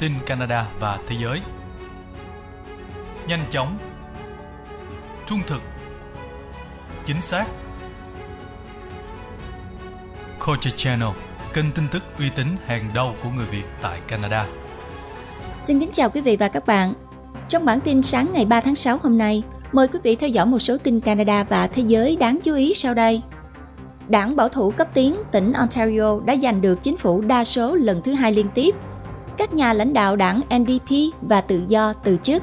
tin Canada và thế giới. Nhanh chóng, trung thực, chính xác. Culture Channel, kênh tin tức uy tín hàng đầu của người Việt tại Canada. Xin kính chào quý vị và các bạn. Trong bản tin sáng ngày 3 tháng 6 hôm nay, mời quý vị theo dõi một số tin Canada và thế giới đáng chú ý sau đây. Đảng bảo thủ cấp tiến tỉnh Ontario đã giành được chính phủ đa số lần thứ hai liên tiếp – các nhà lãnh đạo đảng NDP và tự do từ chức.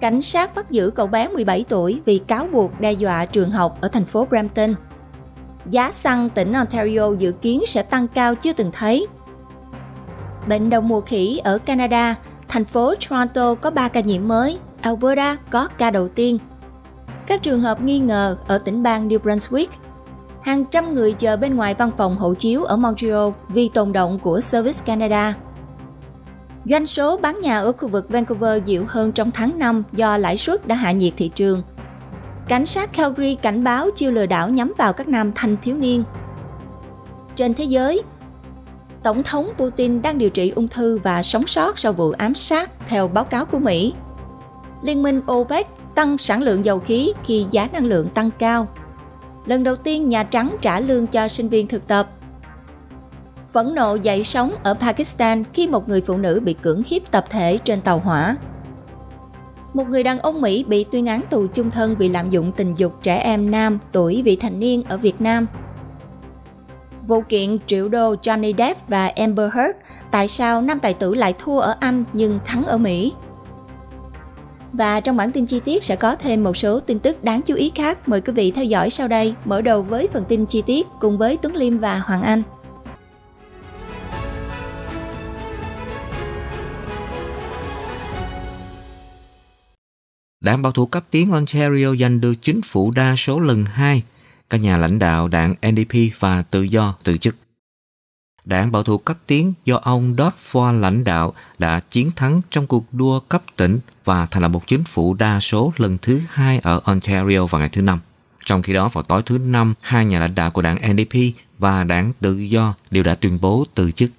Cảnh sát bắt giữ cậu bé 17 tuổi vì cáo buộc đe dọa trường học ở thành phố Brampton. Giá xăng tỉnh Ontario dự kiến sẽ tăng cao chưa từng thấy. Bệnh đậu mùa khỉ ở Canada, thành phố Toronto có 3 ca nhiễm mới, Alberta có ca đầu tiên. Các trường hợp nghi ngờ ở tỉnh bang New Brunswick hàng trăm người chờ bên ngoài văn phòng hộ chiếu ở Montreal vì tồn động của Service Canada. Doanh số bán nhà ở khu vực Vancouver dịu hơn trong tháng 5 do lãi suất đã hạ nhiệt thị trường. Cảnh sát Calgary cảnh báo chiêu lừa đảo nhắm vào các nam thanh thiếu niên. Trên thế giới, Tổng thống Putin đang điều trị ung thư và sống sót sau vụ ám sát theo báo cáo của Mỹ. Liên minh OPEC tăng sản lượng dầu khí khi giá năng lượng tăng cao. Lần đầu tiên Nhà Trắng trả lương cho sinh viên thực tập Phẫn nộ dậy sóng ở Pakistan khi một người phụ nữ bị cưỡng hiếp tập thể trên tàu hỏa. Một người đàn ông Mỹ bị tuyên án tù chung thân vì lạm dụng tình dục trẻ em nam tuổi vị thành niên ở Việt Nam. Vụ kiện triệu đô Johnny Depp và Amber Heard, tại sao nam tài tử lại thua ở Anh nhưng thắng ở Mỹ? Và trong bản tin chi tiết sẽ có thêm một số tin tức đáng chú ý khác. Mời quý vị theo dõi sau đây, mở đầu với phần tin chi tiết cùng với Tuấn Liêm và Hoàng Anh. Đảng bảo thủ cấp tiến Ontario giành được chính phủ đa số lần hai. Các nhà lãnh đạo đảng NDP và tự do từ chức. Đảng bảo thủ cấp tiến do ông Doug Ford lãnh đạo đã chiến thắng trong cuộc đua cấp tỉnh và thành lập một chính phủ đa số lần thứ hai ở Ontario vào ngày thứ Năm. Trong khi đó, vào tối thứ Năm, hai nhà lãnh đạo của đảng NDP và đảng Tự do đều đã tuyên bố từ chức.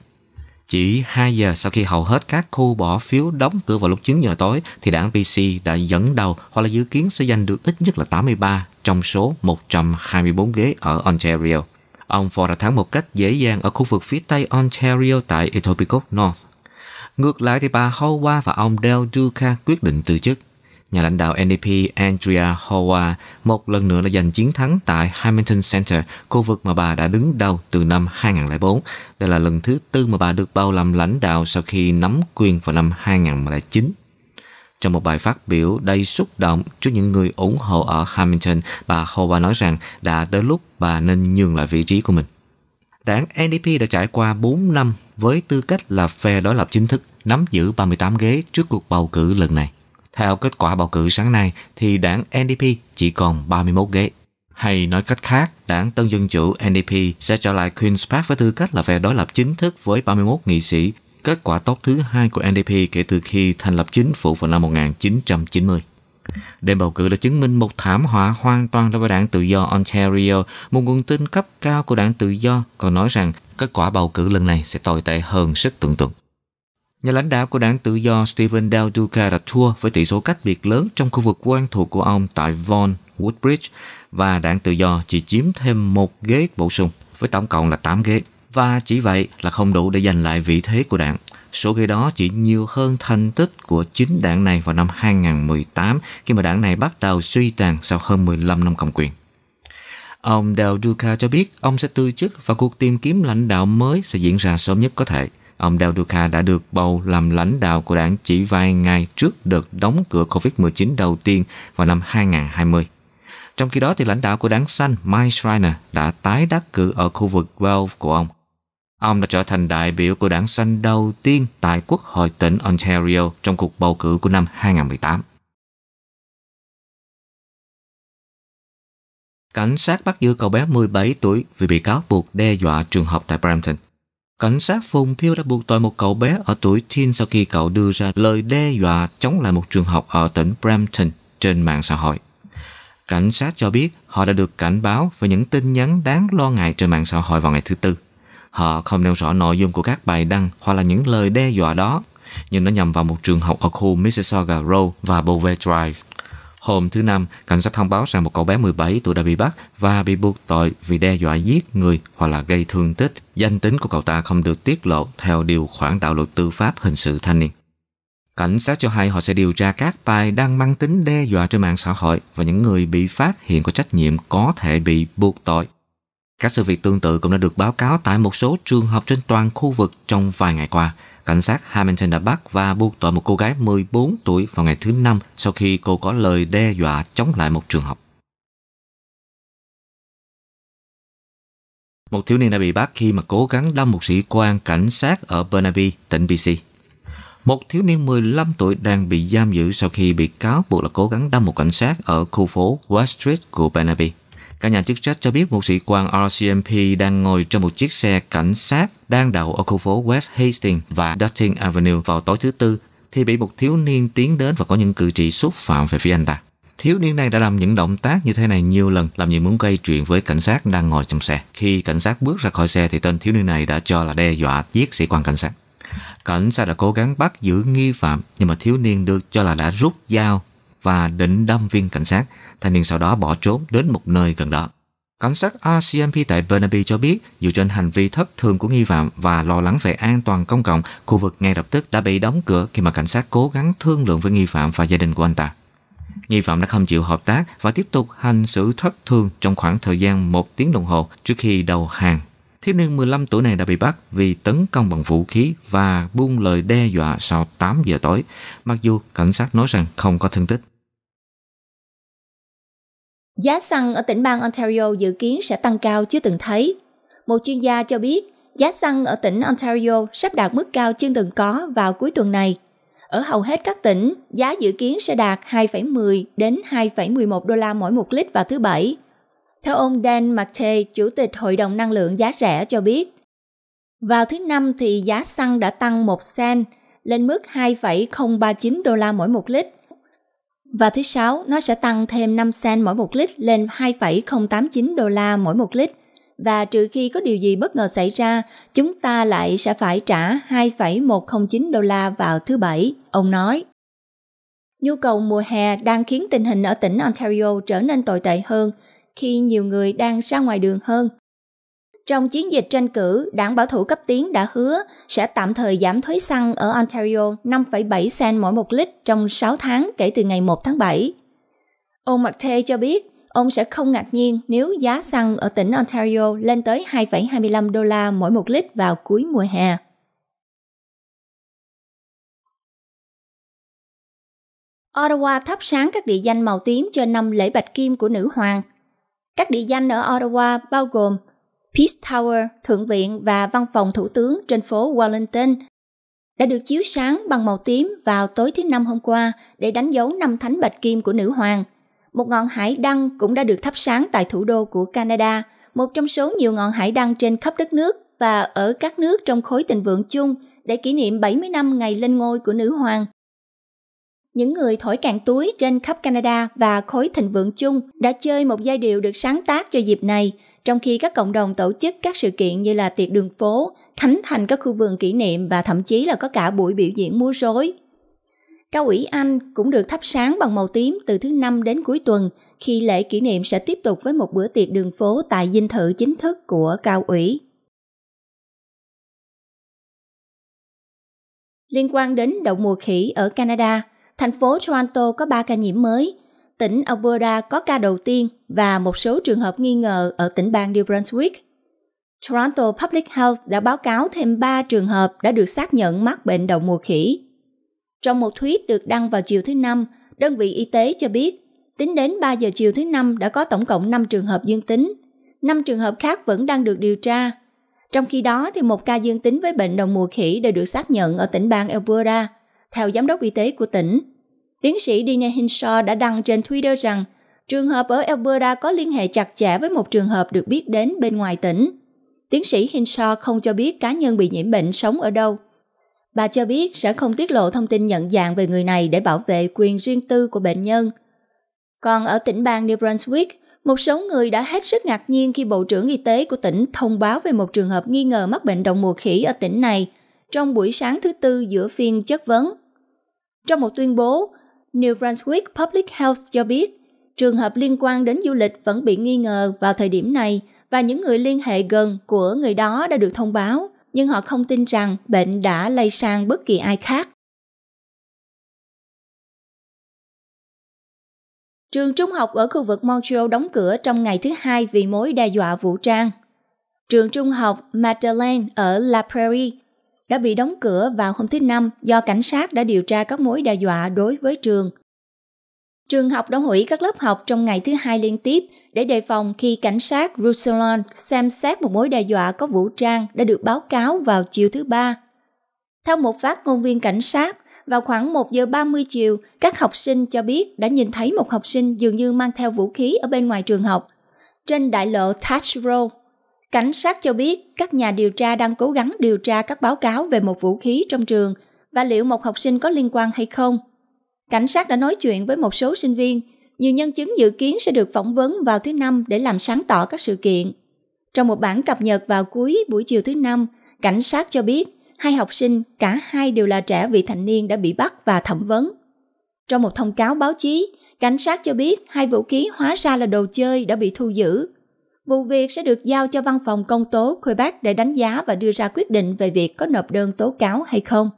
Chỉ 2 giờ sau khi hầu hết các khu bỏ phiếu đóng cửa vào lúc 9 giờ tối thì đảng PC đã dẫn đầu hoặc là dự kiến sẽ giành được ít nhất là 83 trong số 124 ghế ở Ontario. Ông Ford đã thắng một cách dễ dàng ở khu vực phía tây Ontario tại Etobicoke North. Ngược lại thì bà Howard và ông Del Duca quyết định từ chức nhà lãnh đạo NDP Andrea Howard một lần nữa đã giành chiến thắng tại Hamilton Center, khu vực mà bà đã đứng đầu từ năm 2004. Đây là lần thứ tư mà bà được bao làm lãnh đạo sau khi nắm quyền vào năm 2009. Trong một bài phát biểu đầy xúc động trước những người ủng hộ ở Hamilton, bà Howard nói rằng đã tới lúc bà nên nhường lại vị trí của mình. Đảng NDP đã trải qua 4 năm với tư cách là phe đối lập chính thức, nắm giữ 38 ghế trước cuộc bầu cử lần này. Theo kết quả bầu cử sáng nay thì đảng NDP chỉ còn 31 ghế. Hay nói cách khác, đảng Tân Dân Chủ NDP sẽ trở lại Queen's Park với tư cách là phe đối lập chính thức với 31 nghị sĩ, kết quả tốt thứ hai của NDP kể từ khi thành lập chính phủ vào năm 1990. Đêm bầu cử đã chứng minh một thảm họa hoàn toàn đối với đảng tự do Ontario, một nguồn tin cấp cao của đảng tự do còn nói rằng kết quả bầu cử lần này sẽ tồi tệ hơn sức tưởng tượng. Nhà lãnh đạo của đảng tự do Stephen Del Duca đã thua với tỷ số cách biệt lớn trong khu vực quen thuộc của ông tại Vaughan, Woodbridge và đảng tự do chỉ chiếm thêm một ghế bổ sung với tổng cộng là 8 ghế. Và chỉ vậy là không đủ để giành lại vị thế của đảng. Số ghế đó chỉ nhiều hơn thành tích của chính đảng này vào năm 2018 khi mà đảng này bắt đầu suy tàn sau hơn 15 năm cầm quyền. Ông Del Duca cho biết ông sẽ từ chức và cuộc tìm kiếm lãnh đạo mới sẽ diễn ra sớm nhất có thể – Ông Đào Duca đã được bầu làm lãnh đạo của đảng chỉ vài ngày trước đợt đóng cửa COVID-19 đầu tiên vào năm 2020. Trong khi đó, thì lãnh đạo của đảng xanh Mike Schreiner đã tái đắc cử ở khu vực Guelph của ông. Ông đã trở thành đại biểu của đảng xanh đầu tiên tại Quốc hội tỉnh Ontario trong cuộc bầu cử của năm 2018. Cảnh sát bắt giữ cậu bé 17 tuổi vì bị cáo buộc đe dọa trường học tại Brampton. Cảnh sát vùng Peel đã buộc tội một cậu bé ở tuổi teen sau khi cậu đưa ra lời đe dọa chống lại một trường học ở tỉnh Brampton trên mạng xã hội. Cảnh sát cho biết họ đã được cảnh báo về những tin nhắn đáng lo ngại trên mạng xã hội vào ngày thứ Tư. Họ không nêu rõ nội dung của các bài đăng hoặc là những lời đe dọa đó, nhưng nó nhằm vào một trường học ở khu Mississauga Road và Bowie Drive. Hôm thứ Năm, cảnh sát thông báo rằng một cậu bé 17 tuổi đã bị bắt và bị buộc tội vì đe dọa giết người hoặc là gây thương tích. Danh tính của cậu ta không được tiết lộ theo điều khoản đạo luật tư pháp hình sự thanh niên. Cảnh sát cho hay họ sẽ điều tra các bài đăng mang tính đe dọa trên mạng xã hội và những người bị phát hiện có trách nhiệm có thể bị buộc tội. Các sự việc tương tự cũng đã được báo cáo tại một số trường học trên toàn khu vực trong vài ngày qua. Cảnh sát Hamilton đã bắt và buộc tội một cô gái 14 tuổi vào ngày thứ năm sau khi cô có lời đe dọa chống lại một trường học. Một thiếu niên đã bị bắt khi mà cố gắng đâm một sĩ quan cảnh sát ở Burnaby, tỉnh BC. Một thiếu niên 15 tuổi đang bị giam giữ sau khi bị cáo buộc là cố gắng đâm một cảnh sát ở khu phố West Street của Burnaby. Các nhà chức trách cho biết một sĩ quan RCMP đang ngồi trong một chiếc xe cảnh sát đang đậu ở khu phố West Hastings và Dutton Avenue vào tối thứ Tư thì bị một thiếu niên tiến đến và có những cử chỉ xúc phạm về phía anh ta. Thiếu niên này đã làm những động tác như thế này nhiều lần, làm như muốn gây chuyện với cảnh sát đang ngồi trong xe. Khi cảnh sát bước ra khỏi xe thì tên thiếu niên này đã cho là đe dọa giết sĩ quan cảnh sát. Cảnh sát đã cố gắng bắt giữ nghi phạm, nhưng mà thiếu niên được cho là đã rút dao và định đâm viên cảnh sát. Thanh niên sau đó bỏ trốn đến một nơi gần đó. Cảnh sát RCMP tại Burnaby cho biết dựa trên hành vi thất thường của nghi phạm và lo lắng về an toàn công cộng, khu vực ngay lập tức đã bị đóng cửa khi mà cảnh sát cố gắng thương lượng với nghi phạm và gia đình của anh ta. Nghi phạm đã không chịu hợp tác và tiếp tục hành xử thất thường trong khoảng thời gian một tiếng đồng hồ trước khi đầu hàng Thiếu niên 15 tuổi này đã bị bắt vì tấn công bằng vũ khí và buông lời đe dọa sau 8 giờ tối, mặc dù cảnh sát nói rằng không có thương tích. Giá xăng ở tỉnh bang Ontario dự kiến sẽ tăng cao chưa từng thấy. Một chuyên gia cho biết, giá xăng ở tỉnh Ontario sắp đạt mức cao chưa từng có vào cuối tuần này. Ở hầu hết các tỉnh, giá dự kiến sẽ đạt 2,10 đến 2,11 đô la mỗi một lít vào thứ Bảy, theo ông Dan Mate, Chủ tịch Hội đồng Năng lượng giá rẻ cho biết. Vào thứ Năm thì giá xăng đã tăng 1 cent lên mức 2,039 đô la mỗi một lít. Và thứ Sáu, nó sẽ tăng thêm 5 cent mỗi một lít lên 2,089 đô la mỗi một lít. Và trừ khi có điều gì bất ngờ xảy ra, chúng ta lại sẽ phải trả 2,109 đô la vào thứ Bảy, ông nói. Nhu cầu mùa hè đang khiến tình hình ở tỉnh Ontario trở nên tồi tệ hơn – khi nhiều người đang ra ngoài đường hơn. Trong chiến dịch tranh cử, đảng bảo thủ cấp tiến đã hứa sẽ tạm thời giảm thuế xăng ở Ontario 5,7 cent mỗi một lít trong 6 tháng kể từ ngày 1 tháng 7. Ông McTay cho biết ông sẽ không ngạc nhiên nếu giá xăng ở tỉnh Ontario lên tới 2,25 đô la mỗi một lít vào cuối mùa hè. Ottawa thắp sáng các địa danh màu tím cho năm lễ bạch kim của nữ hoàng – các địa danh ở Ottawa bao gồm Peace Tower, Thượng viện và Văn phòng Thủ tướng trên phố Wellington đã được chiếu sáng bằng màu tím vào tối thứ năm hôm qua để đánh dấu năm thánh bạch kim của nữ hoàng. Một ngọn hải đăng cũng đã được thắp sáng tại thủ đô của Canada, một trong số nhiều ngọn hải đăng trên khắp đất nước và ở các nước trong khối tình vượng chung để kỷ niệm 70 năm ngày lên ngôi của nữ hoàng những người thổi cạn túi trên khắp Canada và khối thịnh vượng chung đã chơi một giai điệu được sáng tác cho dịp này, trong khi các cộng đồng tổ chức các sự kiện như là tiệc đường phố, khánh thành các khu vườn kỷ niệm và thậm chí là có cả buổi biểu diễn múa rối. Cao ủy Anh cũng được thắp sáng bằng màu tím từ thứ năm đến cuối tuần, khi lễ kỷ niệm sẽ tiếp tục với một bữa tiệc đường phố tại dinh thự chính thức của cao ủy. Liên quan đến đậu mùa khỉ ở Canada, thành phố Toronto có 3 ca nhiễm mới, tỉnh Alberta có ca đầu tiên và một số trường hợp nghi ngờ ở tỉnh bang New Brunswick. Toronto Public Health đã báo cáo thêm 3 trường hợp đã được xác nhận mắc bệnh đậu mùa khỉ. Trong một thuyết được đăng vào chiều thứ Năm, đơn vị y tế cho biết, tính đến 3 giờ chiều thứ Năm đã có tổng cộng 5 trường hợp dương tính. 5 trường hợp khác vẫn đang được điều tra. Trong khi đó, thì một ca dương tính với bệnh đậu mùa khỉ đã được xác nhận ở tỉnh bang Alberta – theo giám đốc y tế của tỉnh. Tiến sĩ Dina Hinshaw đã đăng trên Twitter rằng trường hợp ở Alberta có liên hệ chặt chẽ với một trường hợp được biết đến bên ngoài tỉnh. Tiến sĩ Hinshaw không cho biết cá nhân bị nhiễm bệnh sống ở đâu. Bà cho biết sẽ không tiết lộ thông tin nhận dạng về người này để bảo vệ quyền riêng tư của bệnh nhân. Còn ở tỉnh bang New Brunswick, một số người đã hết sức ngạc nhiên khi Bộ trưởng Y tế của tỉnh thông báo về một trường hợp nghi ngờ mắc bệnh động mùa khỉ ở tỉnh này trong buổi sáng thứ tư giữa phiên chất vấn. Trong một tuyên bố, New Brunswick Public Health cho biết trường hợp liên quan đến du lịch vẫn bị nghi ngờ vào thời điểm này và những người liên hệ gần của người đó đã được thông báo, nhưng họ không tin rằng bệnh đã lây sang bất kỳ ai khác. Trường trung học ở khu vực Montreal đóng cửa trong ngày thứ hai vì mối đe dọa vũ trang. Trường trung học Madeleine ở La Prairie đã bị đóng cửa vào hôm thứ Năm do cảnh sát đã điều tra các mối đe dọa đối với trường. Trường học đã hủy các lớp học trong ngày thứ hai liên tiếp để đề phòng khi cảnh sát Rusalon xem xét một mối đe dọa có vũ trang đã được báo cáo vào chiều thứ ba. Theo một phát ngôn viên cảnh sát, vào khoảng 1 giờ 30 chiều, các học sinh cho biết đã nhìn thấy một học sinh dường như mang theo vũ khí ở bên ngoài trường học. Trên đại lộ Touch Road, Cảnh sát cho biết các nhà điều tra đang cố gắng điều tra các báo cáo về một vũ khí trong trường và liệu một học sinh có liên quan hay không. Cảnh sát đã nói chuyện với một số sinh viên, nhiều nhân chứng dự kiến sẽ được phỏng vấn vào thứ Năm để làm sáng tỏ các sự kiện. Trong một bản cập nhật vào cuối buổi chiều thứ Năm, cảnh sát cho biết hai học sinh, cả hai đều là trẻ vị thành niên đã bị bắt và thẩm vấn. Trong một thông cáo báo chí, cảnh sát cho biết hai vũ khí hóa ra là đồ chơi đã bị thu giữ Vụ việc sẽ được giao cho văn phòng công tố Quebec để đánh giá và đưa ra quyết định về việc có nộp đơn tố cáo hay không.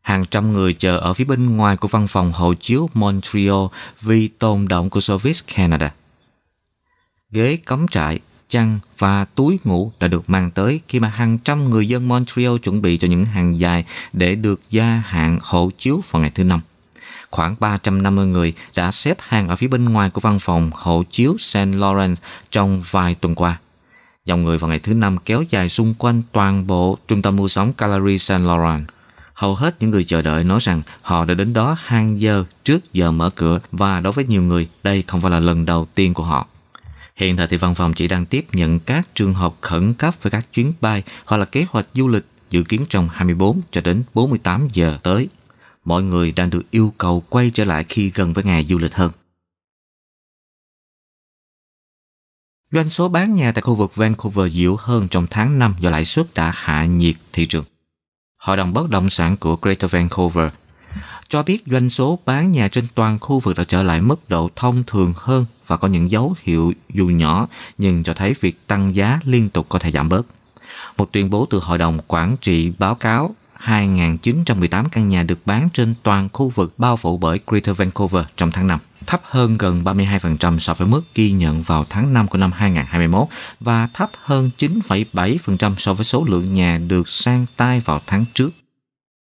Hàng trăm người chờ ở phía bên ngoài của văn phòng hộ chiếu Montreal vì tồn động của Service Canada. Ghế cắm trại, chăn và túi ngủ đã được mang tới khi mà hàng trăm người dân Montreal chuẩn bị cho những hàng dài để được gia hạn hộ chiếu vào ngày thứ năm khoảng 350 người đã xếp hàng ở phía bên ngoài của văn phòng hộ chiếu St. Lawrence trong vài tuần qua. Dòng người vào ngày thứ năm kéo dài xung quanh toàn bộ trung tâm mua sắm Gallery St. Laurent. Hầu hết những người chờ đợi nói rằng họ đã đến đó hàng giờ trước giờ mở cửa và đối với nhiều người đây không phải là lần đầu tiên của họ. Hiện tại thì văn phòng chỉ đang tiếp nhận các trường hợp khẩn cấp với các chuyến bay hoặc là kế hoạch du lịch dự kiến trong 24 cho đến 48 giờ tới mọi người đang được yêu cầu quay trở lại khi gần với ngày du lịch hơn. Doanh số bán nhà tại khu vực Vancouver dịu hơn trong tháng 5 do lãi suất đã hạ nhiệt thị trường. Hội đồng bất động sản của Greater Vancouver cho biết doanh số bán nhà trên toàn khu vực đã trở lại mức độ thông thường hơn và có những dấu hiệu dù nhỏ nhưng cho thấy việc tăng giá liên tục có thể giảm bớt. Một tuyên bố từ Hội đồng Quản trị báo cáo 2.918 căn nhà được bán trên toàn khu vực bao phủ bởi Greater Vancouver trong tháng 5, thấp hơn gần 32% so với mức ghi nhận vào tháng 5 của năm 2021 và thấp hơn 9,7% so với số lượng nhà được sang tay vào tháng trước.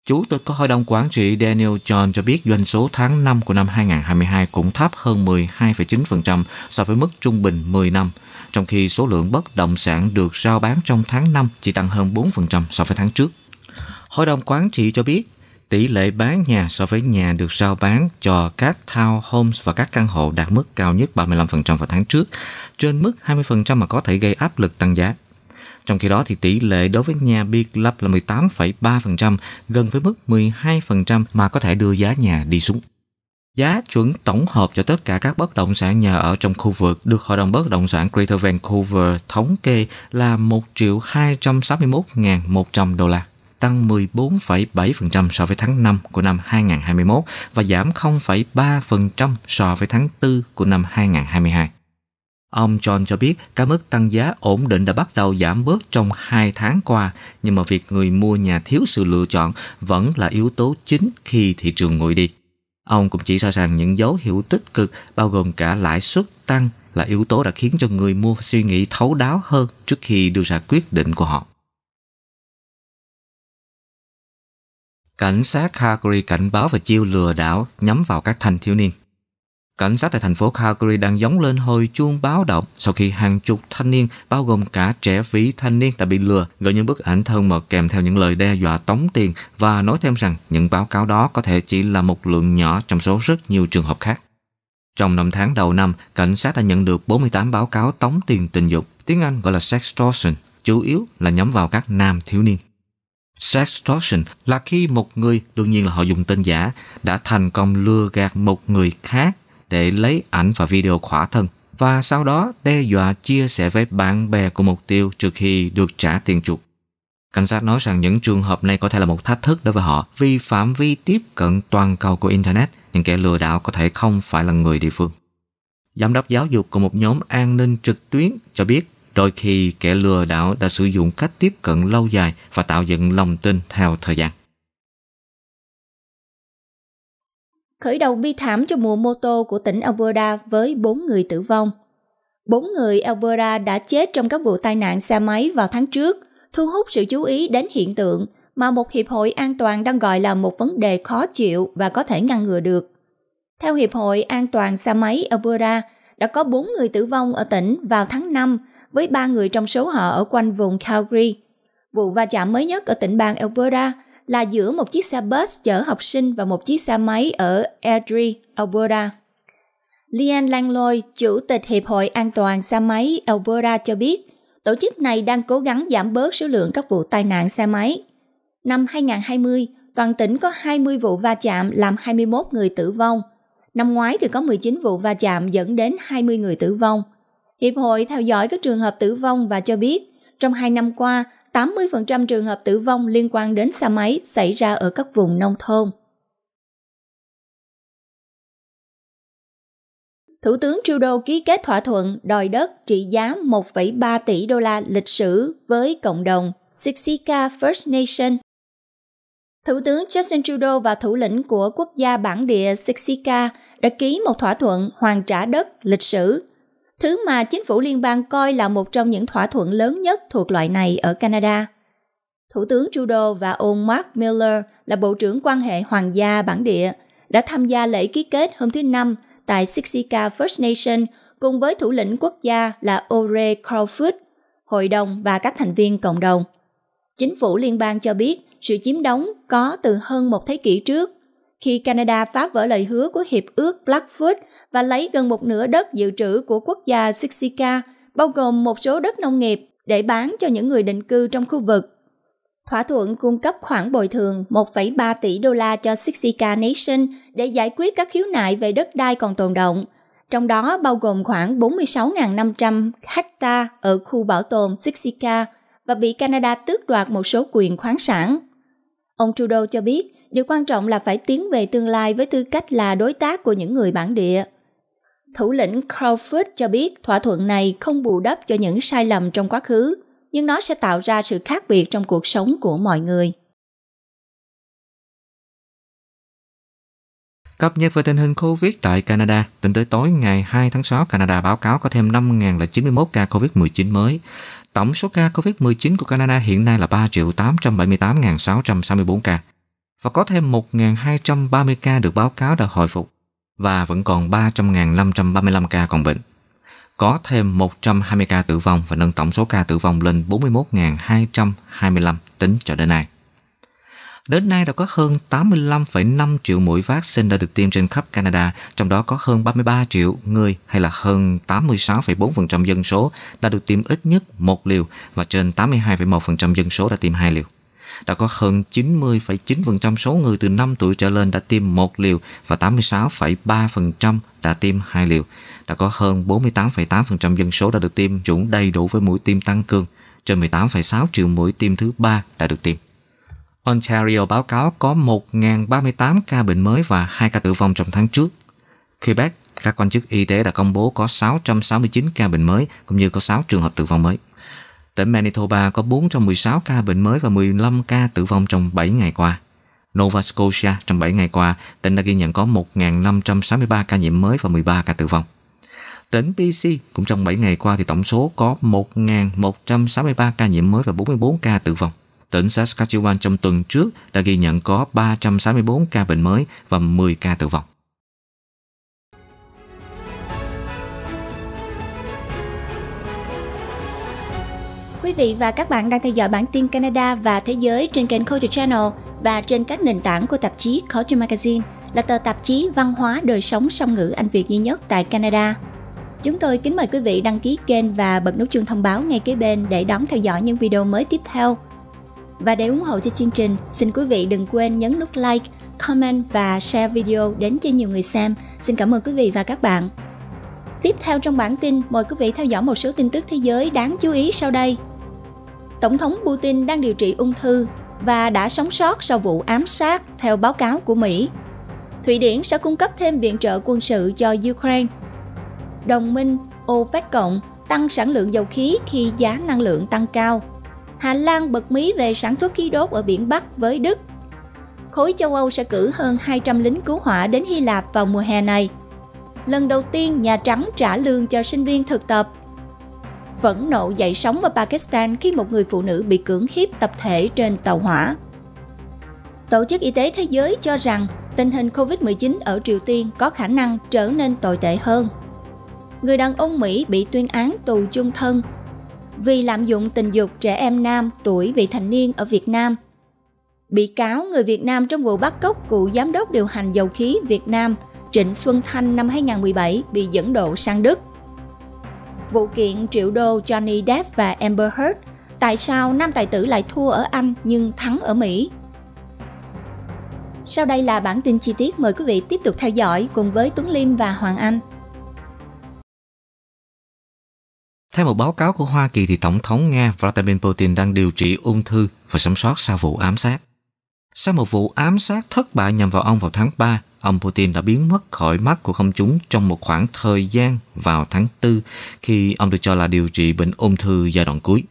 Chủ tịch của Hội đồng Quản trị Daniel John cho biết doanh số tháng 5 của năm 2022 cũng thấp hơn 12,9% so với mức trung bình 10 năm, trong khi số lượng bất động sản được giao bán trong tháng 5 chỉ tăng hơn 4% so với tháng trước. Hội đồng Quán trị cho biết tỷ lệ bán nhà so với nhà được rao bán cho các townhomes và các căn hộ đạt mức cao nhất 35% vào tháng trước, trên mức 20% mà có thể gây áp lực tăng giá. Trong khi đó thì tỷ lệ đối với nhà biệt lập là 18,3%, gần với mức 12% mà có thể đưa giá nhà đi xuống. Giá chuẩn tổng hợp cho tất cả các bất động sản nhà ở trong khu vực được Hội đồng Bất động sản Greater Vancouver thống kê là 1 261.100 đô la tăng 14,7% so với tháng 5 của năm 2021 và giảm 0,3% so với tháng 4 của năm 2022. Ông John cho biết các mức tăng giá ổn định đã bắt đầu giảm bớt trong 2 tháng qua, nhưng mà việc người mua nhà thiếu sự lựa chọn vẫn là yếu tố chính khi thị trường nguội đi. Ông cũng chỉ ra rằng những dấu hiệu tích cực bao gồm cả lãi suất tăng là yếu tố đã khiến cho người mua suy nghĩ thấu đáo hơn trước khi đưa ra quyết định của họ. Cảnh sát Calgary cảnh báo về chiêu lừa đảo nhắm vào các thanh thiếu niên. Cảnh sát tại thành phố Calgary đang giống lên hồi chuông báo động sau khi hàng chục thanh niên, bao gồm cả trẻ vị thanh niên đã bị lừa gửi những bức ảnh thân mật kèm theo những lời đe dọa tống tiền và nói thêm rằng những báo cáo đó có thể chỉ là một lượng nhỏ trong số rất nhiều trường hợp khác. Trong năm tháng đầu năm, cảnh sát đã nhận được 48 báo cáo tống tiền tình dục, tiếng Anh gọi là sextortion, chủ yếu là nhắm vào các nam thiếu niên. Sextortion là khi một người, đương nhiên là họ dùng tên giả, đã thành công lừa gạt một người khác để lấy ảnh và video khỏa thân và sau đó đe dọa chia sẻ với bạn bè của mục tiêu trước khi được trả tiền chuộc. Cảnh sát nói rằng những trường hợp này có thể là một thách thức đối với họ vì phạm vi tiếp cận toàn cầu của Internet, những kẻ lừa đảo có thể không phải là người địa phương. Giám đốc giáo dục của một nhóm an ninh trực tuyến cho biết Đôi khi kẻ lừa đảo đã sử dụng cách tiếp cận lâu dài và tạo dựng lòng tin theo thời gian. Khởi đầu bi thảm cho mùa mô tô của tỉnh Alberta với 4 người tử vong. 4 người Alberta đã chết trong các vụ tai nạn xe máy vào tháng trước, thu hút sự chú ý đến hiện tượng mà một hiệp hội an toàn đang gọi là một vấn đề khó chịu và có thể ngăn ngừa được. Theo Hiệp hội An toàn xe máy Alberta, đã có 4 người tử vong ở tỉnh vào tháng 5 với ba người trong số họ ở quanh vùng Calgary. Vụ va chạm mới nhất ở tỉnh bang Alberta là giữa một chiếc xe bus chở học sinh và một chiếc xe máy ở Airdrie, Alberta. Lian Langloy, Chủ tịch Hiệp hội An toàn xe máy Alberta cho biết, tổ chức này đang cố gắng giảm bớt số lượng các vụ tai nạn xe máy. Năm 2020, toàn tỉnh có 20 vụ va chạm làm 21 người tử vong. Năm ngoái thì có 19 vụ va chạm dẫn đến 20 người tử vong – Hiệp hội theo dõi các trường hợp tử vong và cho biết, trong 2 năm qua, 80% trường hợp tử vong liên quan đến xe máy xảy ra ở các vùng nông thôn. Thủ tướng Trudeau ký kết thỏa thuận đòi đất trị giá 1,3 tỷ đô la lịch sử với cộng đồng Siksika First Nation. Thủ tướng Justin Trudeau và thủ lĩnh của quốc gia bản địa Siksika đã ký một thỏa thuận hoàn trả đất lịch sử thứ mà chính phủ liên bang coi là một trong những thỏa thuận lớn nhất thuộc loại này ở Canada. Thủ tướng Trudeau và ông Mark Miller là bộ trưởng quan hệ hoàng gia bản địa đã tham gia lễ ký kết hôm thứ Năm tại Siksika First Nation cùng với thủ lĩnh quốc gia là Ore Crawford, hội đồng và các thành viên cộng đồng. Chính phủ liên bang cho biết sự chiếm đóng có từ hơn một thế kỷ trước, khi Canada phá vỡ lời hứa của Hiệp ước Blackfoot và lấy gần một nửa đất dự trữ của quốc gia Siksika, bao gồm một số đất nông nghiệp, để bán cho những người định cư trong khu vực. Thỏa thuận cung cấp khoản bồi thường 1,3 tỷ đô la cho Siksika Nation để giải quyết các khiếu nại về đất đai còn tồn động, trong đó bao gồm khoảng 46.500 hecta ở khu bảo tồn Siksika và bị Canada tước đoạt một số quyền khoáng sản. Ông Trudeau cho biết, điều quan trọng là phải tiến về tương lai với tư cách là đối tác của những người bản địa – Thủ lĩnh Crawford cho biết thỏa thuận này không bù đắp cho những sai lầm trong quá khứ, nhưng nó sẽ tạo ra sự khác biệt trong cuộc sống của mọi người. Cập nhật về tình hình COVID tại Canada, tính tới tối ngày 2 tháng 6, Canada báo cáo có thêm 5.091 ca COVID-19 mới. Tổng số ca COVID-19 của Canada hiện nay là 3.878.664 ca và có thêm 1.230 ca được báo cáo đã hồi phục và vẫn còn 300.535 ca còn bệnh. Có thêm 120 ca tử vong và nâng tổng số ca tử vong lên 41.225 tính cho đến nay. Đến nay đã có hơn 85,5 triệu mũi vaccine đã được tiêm trên khắp Canada, trong đó có hơn 33 triệu người hay là hơn 86,4% dân số đã được tiêm ít nhất một liều và trên 82,1% dân số đã tiêm hai liều đã có hơn 90,9% số người từ 5 tuổi trở lên đã tiêm một liều và 86,3% đã tiêm hai liều. Đã có hơn 48,8% dân số đã được tiêm chủng đầy đủ với mũi tiêm tăng cường, trên 18,6 triệu mũi tiêm thứ ba đã được tiêm. Ontario báo cáo có 1.038 ca bệnh mới và 2 ca tử vong trong tháng trước. Quebec, các quan chức y tế đã công bố có 669 ca bệnh mới cũng như có 6 trường hợp tử vong mới. Tỉnh Manitoba có 416 ca bệnh mới và 15 ca tử vong trong 7 ngày qua. Nova Scotia trong 7 ngày qua, tỉnh đã ghi nhận có 1.563 ca nhiễm mới và 13 ca tử vong. Tỉnh BC cũng trong 7 ngày qua thì tổng số có 1.163 ca nhiễm mới và 44 ca tử vong. Tỉnh Saskatchewan trong tuần trước đã ghi nhận có 364 ca bệnh mới và 10 ca tử vong. quý vị và các bạn đang theo dõi bản tin Canada và thế giới trên kênh Culture Channel và trên các nền tảng của tạp chí Culture Magazine là tờ tạp chí văn hóa đời sống song ngữ Anh Việt duy nhất tại Canada. Chúng tôi kính mời quý vị đăng ký kênh và bật nút chuông thông báo ngay kế bên để đón theo dõi những video mới tiếp theo. Và để ủng hộ cho chương trình, xin quý vị đừng quên nhấn nút like, comment và share video đến cho nhiều người xem. Xin cảm ơn quý vị và các bạn. Tiếp theo trong bản tin, mời quý vị theo dõi một số tin tức thế giới đáng chú ý sau đây. Tổng thống Putin đang điều trị ung thư và đã sống sót sau vụ ám sát, theo báo cáo của Mỹ. Thụy Điển sẽ cung cấp thêm viện trợ quân sự cho Ukraine. Đồng minh OPEC cộng tăng sản lượng dầu khí khi giá năng lượng tăng cao. Hà Lan bật mí về sản xuất khí đốt ở biển Bắc với Đức. Khối châu Âu sẽ cử hơn 200 lính cứu hỏa đến Hy Lạp vào mùa hè này. Lần đầu tiên Nhà Trắng trả lương cho sinh viên thực tập vẫn nộ dậy sóng ở Pakistan khi một người phụ nữ bị cưỡng hiếp tập thể trên tàu hỏa. Tổ chức Y tế Thế giới cho rằng tình hình COVID-19 ở Triều Tiên có khả năng trở nên tồi tệ hơn. Người đàn ông Mỹ bị tuyên án tù chung thân vì lạm dụng tình dục trẻ em nam tuổi vị thành niên ở Việt Nam. Bị cáo người Việt Nam trong vụ bắt cóc cựu giám đốc điều hành dầu khí Việt Nam Trịnh Xuân Thanh năm 2017 bị dẫn độ sang Đức vụ kiện triệu đô Johnny Depp và Amber Heard, tại sao nam tài tử lại thua ở Anh nhưng thắng ở Mỹ? Sau đây là bản tin chi tiết mời quý vị tiếp tục theo dõi cùng với Tuấn Liêm và Hoàng Anh. Theo một báo cáo của Hoa Kỳ thì Tổng thống Nga Vladimir Putin đang điều trị ung thư và sống sót sau vụ ám sát. Sau một vụ ám sát thất bại nhằm vào ông vào tháng 3, ông Putin đã biến mất khỏi mắt của công chúng trong một khoảng thời gian vào tháng 4 khi ông được cho là điều trị bệnh ung thư giai đoạn cuối.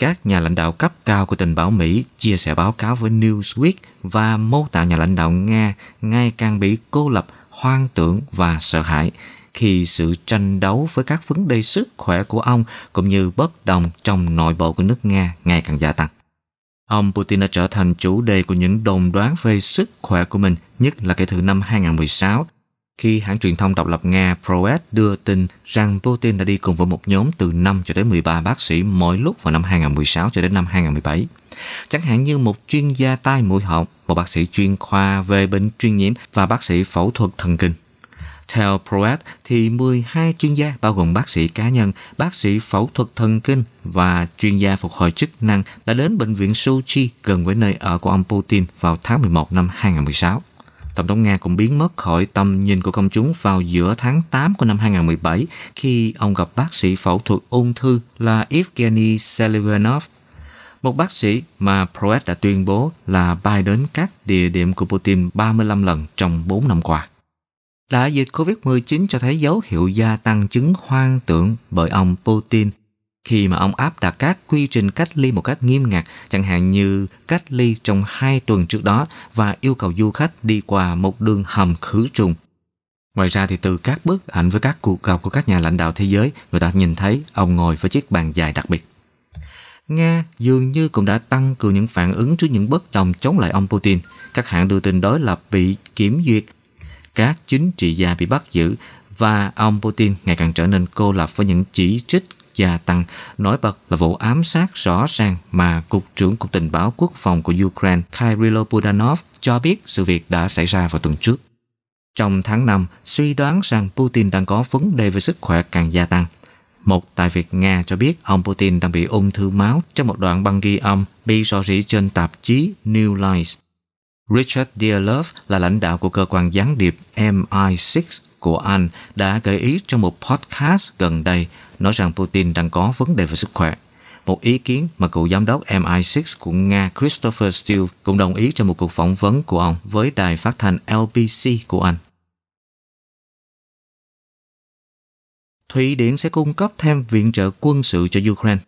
Các nhà lãnh đạo cấp cao của tình báo Mỹ chia sẻ báo cáo với Newsweek và mô tả nhà lãnh đạo Nga ngày càng bị cô lập, hoang tưởng và sợ hãi khi sự tranh đấu với các vấn đề sức khỏe của ông cũng như bất đồng trong nội bộ của nước Nga ngày càng gia tăng. Ông Putin đã trở thành chủ đề của những đồn đoán về sức khỏe của mình, nhất là kể từ năm 2016, khi hãng truyền thông độc lập Nga Proet đưa tin rằng Putin đã đi cùng với một nhóm từ 5 cho đến 13 bác sĩ mỗi lúc vào năm 2016 cho đến năm 2017. Chẳng hạn như một chuyên gia tai mũi họng, một bác sĩ chuyên khoa về bệnh truyền nhiễm và bác sĩ phẫu thuật thần kinh. Theo Proact thì 12 chuyên gia bao gồm bác sĩ cá nhân, bác sĩ phẫu thuật thần kinh và chuyên gia phục hồi chức năng đã đến bệnh viện Sochi gần với nơi ở của ông Putin vào tháng 11 năm 2016. Tổng thống Nga cũng biến mất khỏi tầm nhìn của công chúng vào giữa tháng 8 của năm 2017 khi ông gặp bác sĩ phẫu thuật ung thư là Evgeny Selivanov một bác sĩ mà Proet đã tuyên bố là bay đến các địa điểm của Putin 35 lần trong 4 năm qua. Đại dịch Covid-19 cho thấy dấu hiệu gia tăng chứng hoang tưởng bởi ông Putin khi mà ông áp đặt các quy trình cách ly một cách nghiêm ngặt, chẳng hạn như cách ly trong hai tuần trước đó và yêu cầu du khách đi qua một đường hầm khử trùng. Ngoài ra thì từ các bức ảnh với các cuộc gặp của các nhà lãnh đạo thế giới, người ta nhìn thấy ông ngồi với chiếc bàn dài đặc biệt. Nga dường như cũng đã tăng cường những phản ứng trước những bất đồng chống lại ông Putin. Các hãng đưa tin đối lập bị kiểm duyệt các chính trị gia bị bắt giữ và ông Putin ngày càng trở nên cô lập với những chỉ trích gia tăng, nổi bật là vụ ám sát rõ ràng mà Cục trưởng Cục Tình báo Quốc phòng của Ukraine Kyrylo Budanov cho biết sự việc đã xảy ra vào tuần trước. Trong tháng 5, suy đoán rằng Putin đang có vấn đề về sức khỏe càng gia tăng. Một tại việt Nga cho biết ông Putin đang bị ung thư máu trong một đoạn băng ghi âm bị rò rỉ trên tạp chí New Lies Richard Dearlove là lãnh đạo của cơ quan gián điệp MI6 của Anh đã gợi ý trong một podcast gần đây nói rằng Putin đang có vấn đề về sức khỏe. Một ý kiến mà cựu giám đốc MI6 của Nga Christopher Steele cũng đồng ý trong một cuộc phỏng vấn của ông với đài phát thanh LBC của Anh. Thụy Điển sẽ cung cấp thêm viện trợ quân sự cho Ukraine.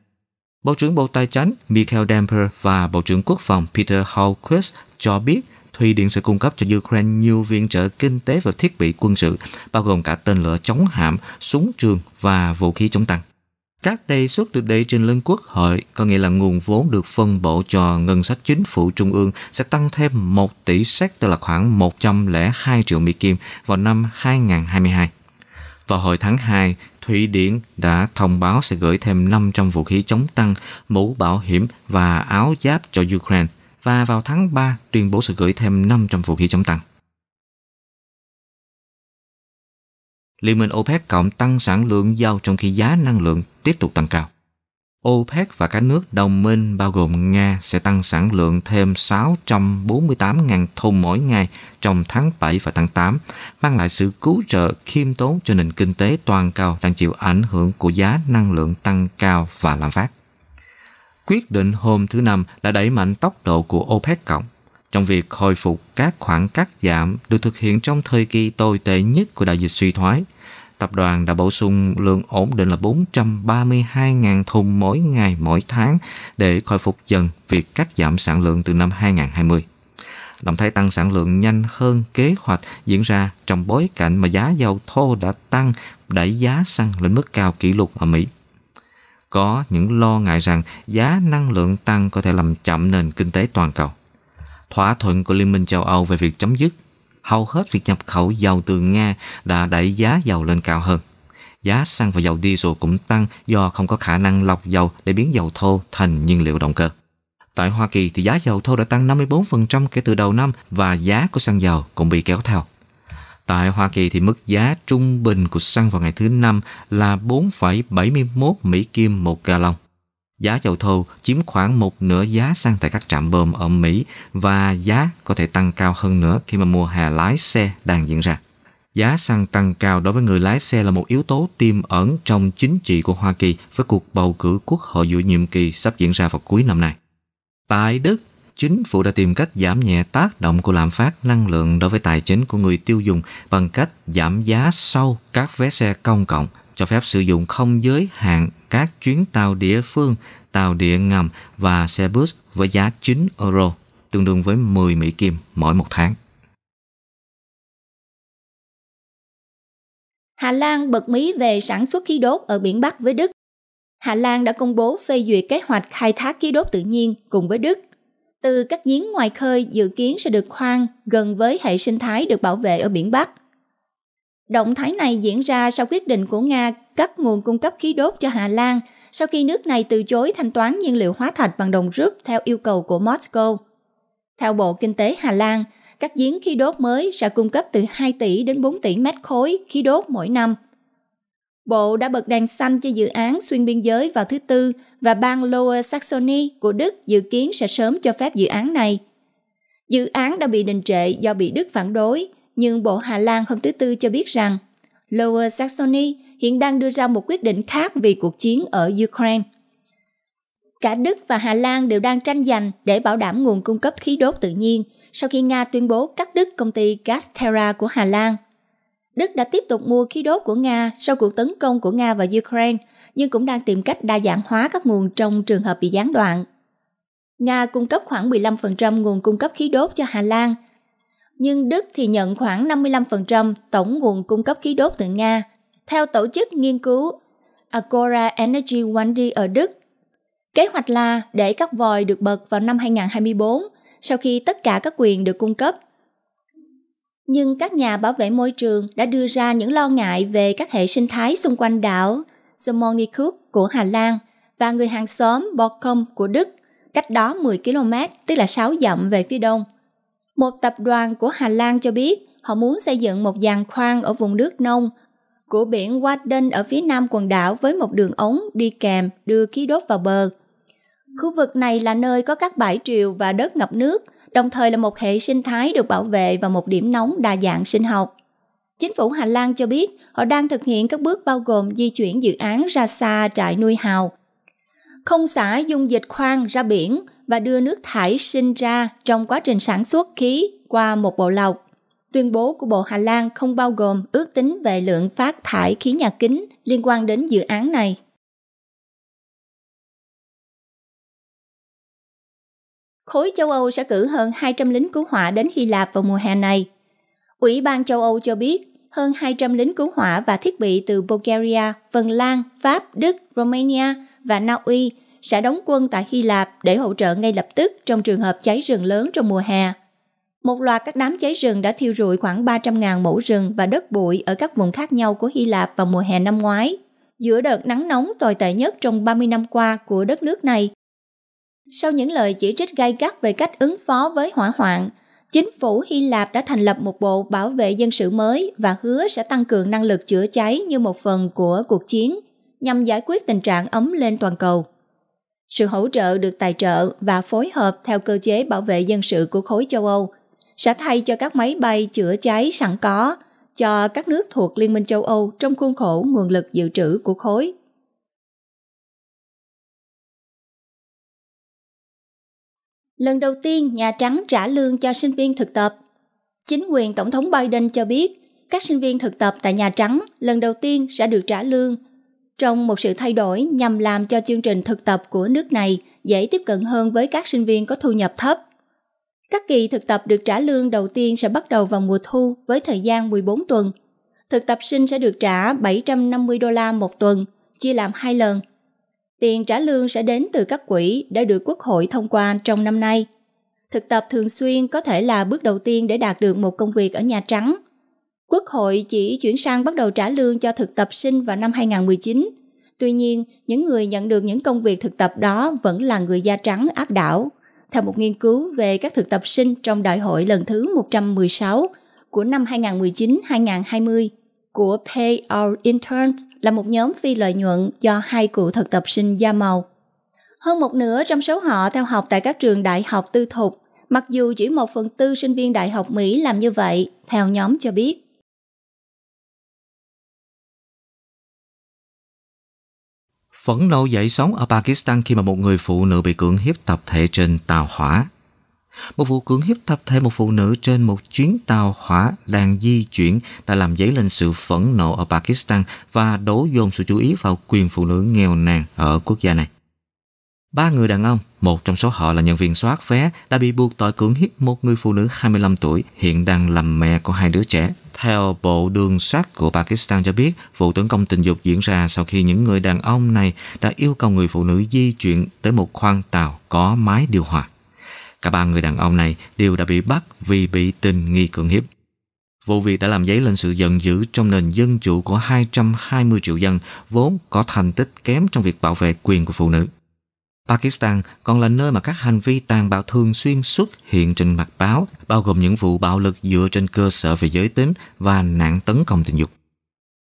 Bộ trưởng Bộ Tài chánh Michael Damper và Bộ trưởng Quốc phòng Peter Hawkins cho biết Thụy Điển sẽ cung cấp cho Ukraine nhiều viện trợ kinh tế và thiết bị quân sự, bao gồm cả tên lửa chống hạm, súng trường và vũ khí chống tăng. Các đề xuất được đệ trình lên Quốc hội, có nghĩa là nguồn vốn được phân bổ cho ngân sách chính phủ trung ương sẽ tăng thêm 1 tỷ SEK tức là khoảng 102 triệu Mỹ Kim vào năm 2022. Vào hồi tháng 2, Thụy Điển đã thông báo sẽ gửi thêm 500 vũ khí chống tăng, mũ bảo hiểm và áo giáp cho Ukraine và vào tháng 3 tuyên bố sẽ gửi thêm 500 vũ khí chống tăng. Liên minh OPEC cộng tăng sản lượng dầu trong khi giá năng lượng tiếp tục tăng cao. OPEC và các nước đồng minh bao gồm Nga sẽ tăng sản lượng thêm 648.000 thùng mỗi ngày trong tháng 7 và tháng 8, mang lại sự cứu trợ khiêm tốn cho nền kinh tế toàn cầu đang chịu ảnh hưởng của giá năng lượng tăng cao và lạm phát. Quyết định hôm thứ Năm đã đẩy mạnh tốc độ của OPEC cộng trong việc khôi phục các khoản cắt giảm được thực hiện trong thời kỳ tồi tệ nhất của đại dịch suy thoái – tập đoàn đã bổ sung lượng ổn định là 432.000 thùng mỗi ngày mỗi tháng để khôi phục dần việc cắt giảm sản lượng từ năm 2020. Động thái tăng sản lượng nhanh hơn kế hoạch diễn ra trong bối cảnh mà giá dầu thô đã tăng đẩy giá xăng lên mức cao kỷ lục ở Mỹ. Có những lo ngại rằng giá năng lượng tăng có thể làm chậm nền kinh tế toàn cầu. Thỏa thuận của Liên minh châu Âu về việc chấm dứt hầu hết việc nhập khẩu dầu từ Nga đã đẩy giá dầu lên cao hơn. Giá xăng và dầu diesel cũng tăng do không có khả năng lọc dầu để biến dầu thô thành nhiên liệu động cơ. Tại Hoa Kỳ thì giá dầu thô đã tăng 54% kể từ đầu năm và giá của xăng dầu cũng bị kéo theo. Tại Hoa Kỳ thì mức giá trung bình của xăng vào ngày thứ năm là 4,71 Mỹ kim một gallon. Giá dầu thô chiếm khoảng một nửa giá xăng tại các trạm bơm ở Mỹ và giá có thể tăng cao hơn nữa khi mà mùa hè lái xe đang diễn ra. Giá xăng tăng cao đối với người lái xe là một yếu tố tiềm ẩn trong chính trị của Hoa Kỳ với cuộc bầu cử quốc hội giữa nhiệm kỳ sắp diễn ra vào cuối năm nay. Tại Đức, chính phủ đã tìm cách giảm nhẹ tác động của lạm phát năng lượng đối với tài chính của người tiêu dùng bằng cách giảm giá sau các vé xe công cộng, cho phép sử dụng không giới hạn các chuyến tàu địa phương, tàu địa ngầm và xe bus với giá 9 euro, tương đương với 10 Mỹ Kim mỗi một tháng. Hà Lan bật mí về sản xuất khí đốt ở biển Bắc với Đức. Hà Lan đã công bố phê duyệt kế hoạch khai thác khí đốt tự nhiên cùng với Đức. Từ các giếng ngoài khơi dự kiến sẽ được khoan gần với hệ sinh thái được bảo vệ ở biển Bắc. Động thái này diễn ra sau quyết định của Nga cắt nguồn cung cấp khí đốt cho Hà Lan sau khi nước này từ chối thanh toán nhiên liệu hóa thạch bằng đồng rúp theo yêu cầu của Moscow. Theo Bộ Kinh tế Hà Lan, các giếng khí đốt mới sẽ cung cấp từ 2 tỷ đến 4 tỷ mét khối khí đốt mỗi năm. Bộ đã bật đèn xanh cho dự án xuyên biên giới vào thứ Tư và bang Lower Saxony của Đức dự kiến sẽ sớm cho phép dự án này. Dự án đã bị đình trệ do bị Đức phản đối, nhưng Bộ Hà Lan hôm thứ Tư cho biết rằng Lower Saxony hiện đang đưa ra một quyết định khác vì cuộc chiến ở Ukraine. Cả Đức và Hà Lan đều đang tranh giành để bảo đảm nguồn cung cấp khí đốt tự nhiên sau khi Nga tuyên bố cắt đứt công ty Gazterra của Hà Lan. Đức đã tiếp tục mua khí đốt của Nga sau cuộc tấn công của Nga vào Ukraine, nhưng cũng đang tìm cách đa dạng hóa các nguồn trong trường hợp bị gián đoạn. Nga cung cấp khoảng 15% nguồn cung cấp khí đốt cho Hà Lan, nhưng Đức thì nhận khoảng 55% tổng nguồn cung cấp khí đốt từ Nga – theo tổ chức nghiên cứu Agora Energy 1D ở Đức. Kế hoạch là để các vòi được bật vào năm 2024 sau khi tất cả các quyền được cung cấp. Nhưng các nhà bảo vệ môi trường đã đưa ra những lo ngại về các hệ sinh thái xung quanh đảo Zomonikuk của Hà Lan và người hàng xóm Borkum của Đức, cách đó 10 km, tức là 6 dặm về phía đông. Một tập đoàn của Hà Lan cho biết họ muốn xây dựng một giàn khoan ở vùng nước nông của biển Warden ở phía nam quần đảo với một đường ống đi kèm đưa khí đốt vào bờ. Khu vực này là nơi có các bãi triều và đất ngập nước, đồng thời là một hệ sinh thái được bảo vệ và một điểm nóng đa dạng sinh học. Chính phủ Hà Lan cho biết họ đang thực hiện các bước bao gồm di chuyển dự án ra xa trại nuôi hào, không xả dung dịch khoan ra biển và đưa nước thải sinh ra trong quá trình sản xuất khí qua một bộ lọc. Tuyên bố của Bộ Hà Lan không bao gồm ước tính về lượng phát thải khí nhà kính liên quan đến dự án này. Khối châu Âu sẽ cử hơn 200 lính cứu hỏa đến Hy Lạp vào mùa hè này. Ủy ban châu Âu cho biết hơn 200 lính cứu hỏa và thiết bị từ Bulgaria, Phần Lan, Pháp, Đức, Romania và Na Uy sẽ đóng quân tại Hy Lạp để hỗ trợ ngay lập tức trong trường hợp cháy rừng lớn trong mùa hè một loạt các đám cháy rừng đã thiêu rụi khoảng 300.000 mẫu rừng và đất bụi ở các vùng khác nhau của Hy Lạp vào mùa hè năm ngoái, giữa đợt nắng nóng tồi tệ nhất trong 30 năm qua của đất nước này. Sau những lời chỉ trích gay gắt về cách ứng phó với hỏa hoạn, chính phủ Hy Lạp đã thành lập một bộ bảo vệ dân sự mới và hứa sẽ tăng cường năng lực chữa cháy như một phần của cuộc chiến nhằm giải quyết tình trạng ấm lên toàn cầu. Sự hỗ trợ được tài trợ và phối hợp theo cơ chế bảo vệ dân sự của khối châu Âu sẽ thay cho các máy bay chữa cháy sẵn có cho các nước thuộc Liên minh châu Âu trong khuôn khổ nguồn lực dự trữ của khối. Lần đầu tiên Nhà Trắng trả lương cho sinh viên thực tập. Chính quyền Tổng thống Biden cho biết các sinh viên thực tập tại Nhà Trắng lần đầu tiên sẽ được trả lương trong một sự thay đổi nhằm làm cho chương trình thực tập của nước này dễ tiếp cận hơn với các sinh viên có thu nhập thấp. Các kỳ thực tập được trả lương đầu tiên sẽ bắt đầu vào mùa thu với thời gian 14 tuần. Thực tập sinh sẽ được trả 750 đô la một tuần, chia làm hai lần. Tiền trả lương sẽ đến từ các quỹ đã được Quốc hội thông qua trong năm nay. Thực tập thường xuyên có thể là bước đầu tiên để đạt được một công việc ở Nhà Trắng. Quốc hội chỉ chuyển sang bắt đầu trả lương cho thực tập sinh vào năm 2019. Tuy nhiên, những người nhận được những công việc thực tập đó vẫn là người da trắng áp đảo theo một nghiên cứu về các thực tập sinh trong đại hội lần thứ 116 của năm 2019-2020 của Pay Our Interns là một nhóm phi lợi nhuận do hai cựu thực tập sinh da màu. Hơn một nửa trong số họ theo học tại các trường đại học tư thục, mặc dù chỉ một phần tư sinh viên đại học Mỹ làm như vậy, theo nhóm cho biết. Phẫn nộ dậy sóng ở Pakistan khi mà một người phụ nữ bị cưỡng hiếp tập thể trên tàu hỏa. Một vụ cưỡng hiếp tập thể một phụ nữ trên một chuyến tàu hỏa đang di chuyển đã làm dấy lên sự phẫn nộ ở Pakistan và đổ dồn sự chú ý vào quyền phụ nữ nghèo nàn ở quốc gia này. Ba người đàn ông, một trong số họ là nhân viên soát vé, đã bị buộc tội cưỡng hiếp một người phụ nữ 25 tuổi hiện đang làm mẹ của hai đứa trẻ. Theo Bộ Đường sát của Pakistan cho biết, vụ tấn công tình dục diễn ra sau khi những người đàn ông này đã yêu cầu người phụ nữ di chuyển tới một khoang tàu có mái điều hòa. Cả ba người đàn ông này đều đã bị bắt vì bị tình nghi cưỡng hiếp. Vụ việc đã làm dấy lên sự giận dữ trong nền dân chủ của 220 triệu dân vốn có thành tích kém trong việc bảo vệ quyền của phụ nữ. Pakistan còn là nơi mà các hành vi tàn bạo thường xuyên xuất hiện trên mặt báo, bao gồm những vụ bạo lực dựa trên cơ sở về giới tính và nạn tấn công tình dục.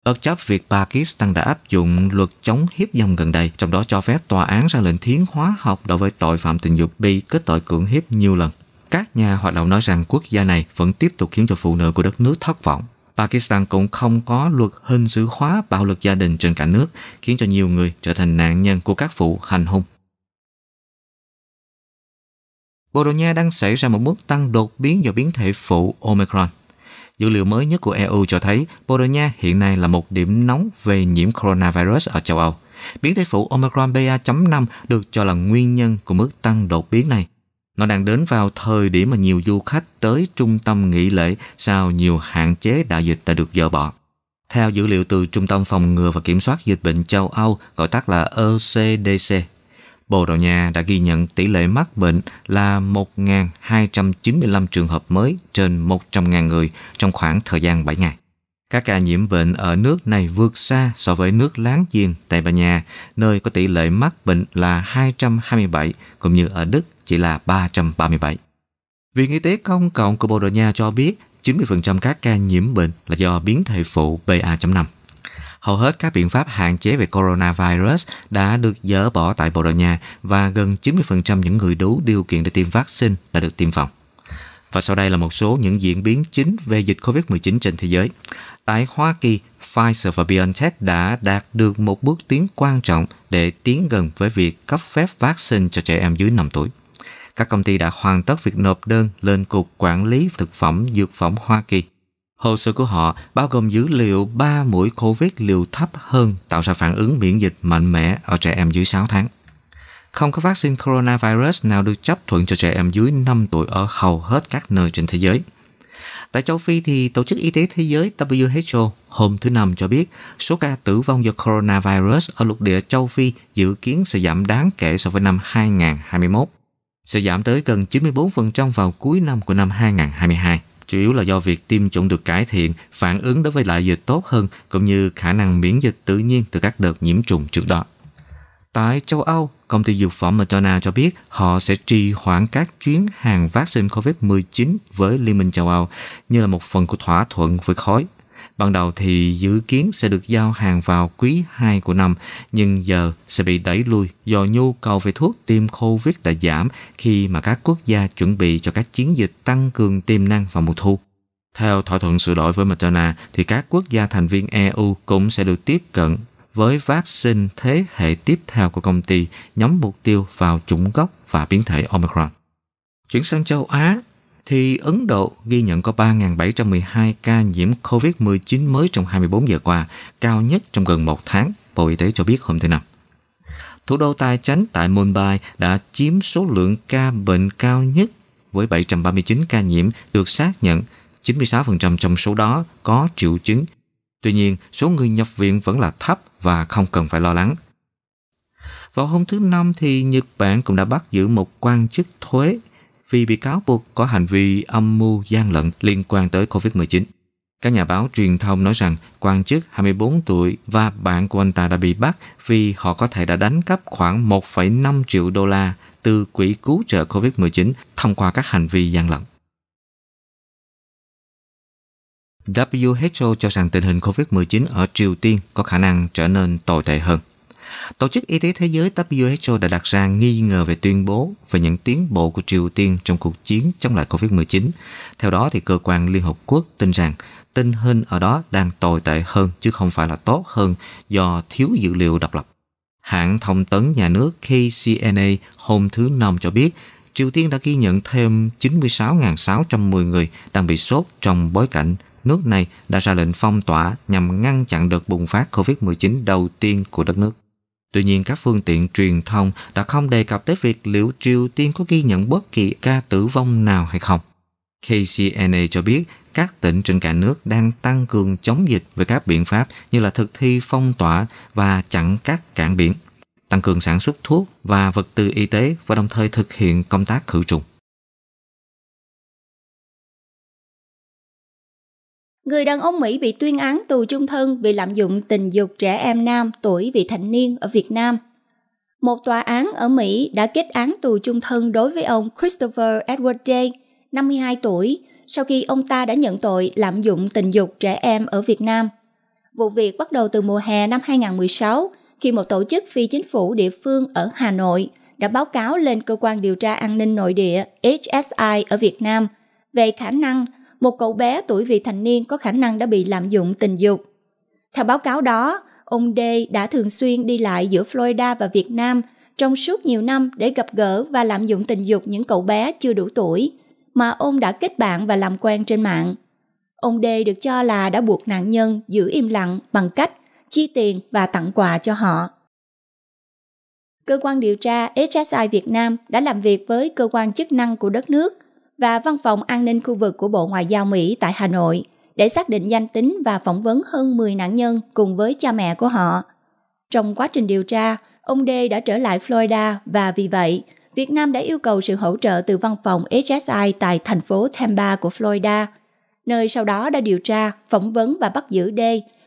Bất chấp việc Pakistan đã áp dụng luật chống hiếp dâm gần đây, trong đó cho phép tòa án ra lệnh thiến hóa học đối với tội phạm tình dục bị kết tội cưỡng hiếp nhiều lần. Các nhà hoạt động nói rằng quốc gia này vẫn tiếp tục khiến cho phụ nữ của đất nước thất vọng. Pakistan cũng không có luật hình sự hóa bạo lực gia đình trên cả nước, khiến cho nhiều người trở thành nạn nhân của các vụ hành hung. Bồ Đào Nha đang xảy ra một mức tăng đột biến do biến thể phụ Omicron. Dữ liệu mới nhất của EU cho thấy Bồ Đào Nha hiện nay là một điểm nóng về nhiễm coronavirus ở châu Âu. Biến thể phụ Omicron BA.5 được cho là nguyên nhân của mức tăng đột biến này. Nó đang đến vào thời điểm mà nhiều du khách tới trung tâm nghỉ lễ sau nhiều hạn chế đại dịch đã được dỡ bỏ. Theo dữ liệu từ Trung tâm Phòng ngừa và Kiểm soát Dịch bệnh châu Âu, gọi tắt là ECDC Bồ Đào Nha đã ghi nhận tỷ lệ mắc bệnh là 1.295 trường hợp mới trên 100.000 người trong khoảng thời gian 7 ngày. Các ca nhiễm bệnh ở nước này vượt xa so với nước láng giềng Tây Ban Nha, nơi có tỷ lệ mắc bệnh là 227, cũng như ở Đức chỉ là 337. Viện Y tế Công cộng của Bồ Đào Nha cho biết 90% các ca nhiễm bệnh là do biến thể phụ BA.5. Hầu hết các biện pháp hạn chế về coronavirus đã được dỡ bỏ tại Bồ Đào Nha và gần 90% những người đủ điều kiện để tiêm vaccine đã được tiêm phòng. Và sau đây là một số những diễn biến chính về dịch COVID-19 trên thế giới. Tại Hoa Kỳ, Pfizer và BioNTech đã đạt được một bước tiến quan trọng để tiến gần với việc cấp phép vaccine cho trẻ em dưới 5 tuổi. Các công ty đã hoàn tất việc nộp đơn lên Cục Quản lý Thực phẩm Dược phẩm Hoa Kỳ Hồ sơ của họ bao gồm dữ liệu 3 mũi COVID liều thấp hơn tạo ra phản ứng miễn dịch mạnh mẽ ở trẻ em dưới 6 tháng. Không có vaccine coronavirus nào được chấp thuận cho trẻ em dưới 5 tuổi ở hầu hết các nơi trên thế giới. Tại châu Phi thì Tổ chức Y tế Thế giới WHO hôm thứ Năm cho biết số ca tử vong do coronavirus ở lục địa châu Phi dự kiến sẽ giảm đáng kể so với năm 2021, sẽ giảm tới gần 94% vào cuối năm của năm 2022 chủ yếu là do việc tiêm chủng được cải thiện, phản ứng đối với lại dịch tốt hơn cũng như khả năng miễn dịch tự nhiên từ các đợt nhiễm trùng trước đó. Tại châu Âu, công ty dược phẩm Moderna cho biết họ sẽ trì hoãn các chuyến hàng vaccine COVID-19 với Liên minh châu Âu như là một phần của thỏa thuận với khối Ban đầu thì dự kiến sẽ được giao hàng vào quý 2 của năm, nhưng giờ sẽ bị đẩy lui do nhu cầu về thuốc tiêm COVID đã giảm khi mà các quốc gia chuẩn bị cho các chiến dịch tăng cường tiềm năng vào mùa thu. Theo thỏa thuận sửa đổi với Moderna, thì các quốc gia thành viên EU cũng sẽ được tiếp cận với vaccine thế hệ tiếp theo của công ty nhắm mục tiêu vào chủng gốc và biến thể Omicron. Chuyển sang châu Á, thì Ấn Độ ghi nhận có 3.712 ca nhiễm COVID-19 mới trong 24 giờ qua, cao nhất trong gần một tháng, Bộ Y tế cho biết hôm thứ Năm. Thủ đô tài chánh tại Mumbai đã chiếm số lượng ca bệnh cao nhất với 739 ca nhiễm được xác nhận, 96% trong số đó có triệu chứng. Tuy nhiên, số người nhập viện vẫn là thấp và không cần phải lo lắng. Vào hôm thứ Năm thì Nhật Bản cũng đã bắt giữ một quan chức thuế vì bị cáo buộc có hành vi âm mưu gian lận liên quan tới COVID-19. Các nhà báo truyền thông nói rằng quan chức 24 tuổi và bạn của anh ta đã bị bắt vì họ có thể đã đánh cắp khoảng 1,5 triệu đô la từ quỹ cứu trợ COVID-19 thông qua các hành vi gian lận. WHO cho rằng tình hình COVID-19 ở Triều Tiên có khả năng trở nên tồi tệ hơn. Tổ chức Y tế Thế giới WHO đã đặt ra nghi ngờ về tuyên bố về những tiến bộ của Triều Tiên trong cuộc chiến chống lại COVID-19. Theo đó, thì cơ quan Liên Hợp Quốc tin rằng tình hình ở đó đang tồi tệ hơn chứ không phải là tốt hơn do thiếu dữ liệu độc lập. Hãng thông tấn nhà nước KCNA hôm thứ Năm cho biết Triều Tiên đã ghi nhận thêm 96.610 người đang bị sốt trong bối cảnh nước này đã ra lệnh phong tỏa nhằm ngăn chặn đợt bùng phát COVID-19 đầu tiên của đất nước. Tuy nhiên các phương tiện truyền thông đã không đề cập tới việc liệu Triều Tiên có ghi nhận bất kỳ ca tử vong nào hay không. KCNA cho biết các tỉnh trên cả nước đang tăng cường chống dịch với các biện pháp như là thực thi phong tỏa và chặn các cảng biển, tăng cường sản xuất thuốc và vật tư y tế và đồng thời thực hiện công tác khử trùng. Người đàn ông Mỹ bị tuyên án tù chung thân vì lạm dụng tình dục trẻ em nam tuổi vị thành niên ở Việt Nam. Một tòa án ở Mỹ đã kết án tù chung thân đối với ông Christopher Edward Day, 52 tuổi, sau khi ông ta đã nhận tội lạm dụng tình dục trẻ em ở Việt Nam. Vụ việc bắt đầu từ mùa hè năm 2016 khi một tổ chức phi chính phủ địa phương ở Hà Nội đã báo cáo lên cơ quan điều tra an ninh nội địa HSI ở Việt Nam về khả năng một cậu bé tuổi vị thành niên có khả năng đã bị lạm dụng tình dục. Theo báo cáo đó, ông D đã thường xuyên đi lại giữa Florida và Việt Nam trong suốt nhiều năm để gặp gỡ và lạm dụng tình dục những cậu bé chưa đủ tuổi mà ông đã kết bạn và làm quen trên mạng. Ông D được cho là đã buộc nạn nhân giữ im lặng bằng cách chi tiền và tặng quà cho họ. Cơ quan điều tra HSI Việt Nam đã làm việc với cơ quan chức năng của đất nước và Văn phòng An ninh khu vực của Bộ Ngoại giao Mỹ tại Hà Nội để xác định danh tính và phỏng vấn hơn 10 nạn nhân cùng với cha mẹ của họ. Trong quá trình điều tra, ông D đã trở lại Florida và vì vậy, Việt Nam đã yêu cầu sự hỗ trợ từ văn phòng HSI tại thành phố Tampa của Florida, nơi sau đó đã điều tra, phỏng vấn và bắt giữ D